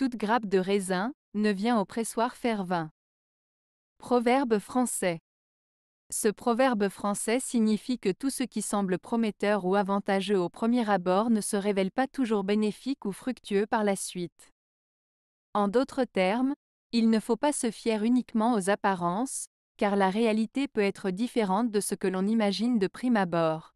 toute grappe de raisin ne vient au pressoir faire vin. Proverbe français. Ce proverbe français signifie que tout ce qui semble prometteur ou avantageux au premier abord ne se révèle pas toujours bénéfique ou fructueux par la suite. En d'autres termes, il ne faut pas se fier uniquement aux apparences, car la réalité peut être différente de ce que l'on imagine de prime abord.